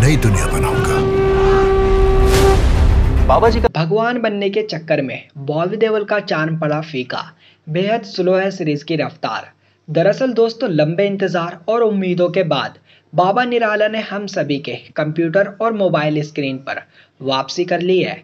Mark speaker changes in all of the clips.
Speaker 1: नई दुनिया बनाऊंगा बाबा जी का भगवान बनने के चक्कर में बॉबी देवल का चांद पड़ा फीका बेहद स्लो है सीरीज की रफ्तार दरअसल दोस्तों लंबे इंतजार और उम्मीदों के बाद बाबा निराला ने हम सभी के कंप्यूटर और मोबाइल स्क्रीन पर वापसी कर ली है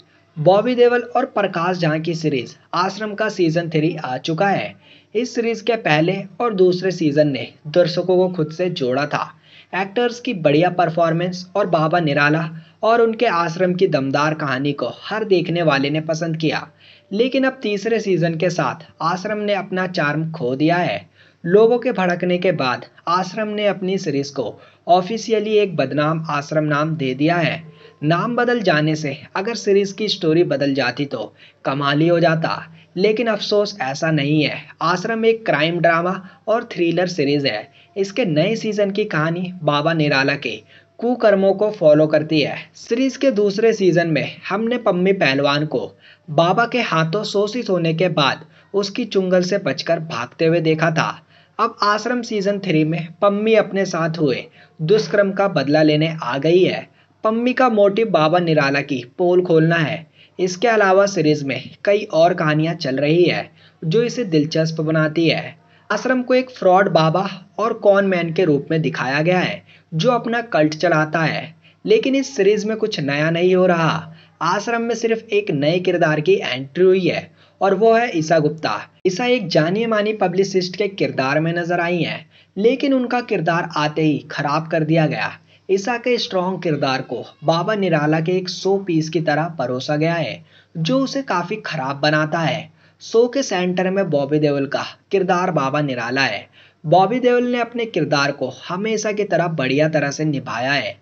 Speaker 1: बॉबी देवल और प्रकाश झा की सीरीज आश्रम का सीजन थ्री आ चुका है इस सीरीज के पहले और दूसरे सीजन ने दर्शकों को खुद से जोड़ा था एक्टर्स की बढ़िया परफॉर्मेंस और बाबा निराला और उनके आश्रम की दमदार कहानी को हर देखने वाले ने पसंद किया लेकिन अब तीसरे सीजन के साथ आश्रम ने अपना चार्म खो दिया है लोगों के भड़कने के बाद आश्रम ने अपनी सीरीज को ऑफिशियली एक बदनाम आश्रम नाम दे दिया है नाम बदल जाने से अगर सीरीज की स्टोरी बदल जाती तो कमाल ही हो जाता लेकिन अफसोस ऐसा नहीं है आश्रम एक क्राइम ड्रामा और थ्रिलर सीरीज है इसके नए सीजन की कहानी बाबा निराला के कुकर्मों को फॉलो करती है सीरीज के दूसरे सीजन में हमने पम्मी पहलवान को बाबा के हाथों शोषित होने के बाद उसकी चुंगल से बचकर भागते हुए देखा था अब आश्रम सीजन थ्री में पम्मी अपने साथ हुए दुष्कर्म का बदला लेने आ गई है पम्मी का मोटिव बाबा निराला की पोल खोलना है इसके अलावा सीरीज में कई और कहानियां चल रही है जो इसे दिलचस्प बनाती है आश्रम को एक फ्रॉड बाबा और कॉन मैन के रूप में दिखाया गया है जो अपना कल्ट चलाता है लेकिन इस सीरीज में कुछ नया नहीं हो रहा आश्रम में सिर्फ एक नए किरदार की एंट्री हुई है और वो है ईसा गुप्ता ईसा एक जानी मानी पब्लिसिस्ट के किरदार में नजर आई हैं लेकिन उनका किरदार आते ही खराब कर दिया गया ईसा के स्ट्रॉन्ग किरदार को बाबा निराला के एक सो पीस की तरह परोसा गया है जो उसे काफ़ी खराब बनाता है सो के सेंटर में बॉबी देवल का किरदार बाबा निराला है बॉबी देवल ने अपने किरदार को हमेशा की तरह बढ़िया तरह से निभाया है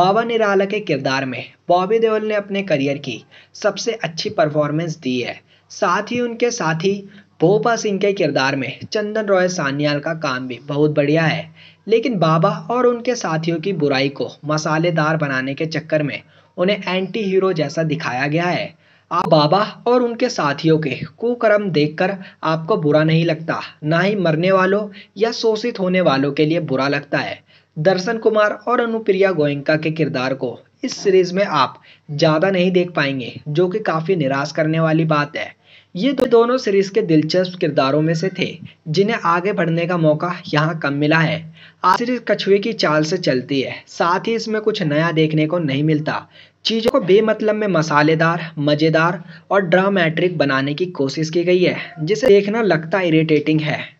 Speaker 1: बाबा निराला के किरदार में बॉबी देवल ने अपने करियर की सबसे अच्छी परफॉर्मेंस दी है साथ ही उनके साथी भोपा सिंह के किरदार में चंदन रॉय सान्याल का काम भी बहुत बढ़िया है लेकिन बाबा और उनके साथियों की बुराई को मसालेदार बनाने के चक्कर में उन्हें एंटी हीरो जैसा दिखाया गया है आप बाबा और उनके साथियों के कुकर्म देखकर आपको बुरा नहीं लगता ना ही मरने वालों या शोषित होने वालों के लिए बुरा लगता है दर्शन कुमार और अनुप्रिया गोयंका के किरदार को इस सीरीज में आप ज़्यादा नहीं देख पाएंगे जो कि काफ़ी निराश करने वाली बात है ये दोनों सीरीज के दिलचस्प किरदारों में से थे जिन्हें आगे बढ़ने का मौका यहाँ कम मिला है आज सीरीज कछुए की चाल से चलती है साथ ही इसमें कुछ नया देखने को नहीं मिलता चीज़ों को बेमतलब में मसालेदार मज़ेदार और ड्रामेट्रिक बनाने की कोशिश की गई है जिसे देखना लगता इरिटेटिंग है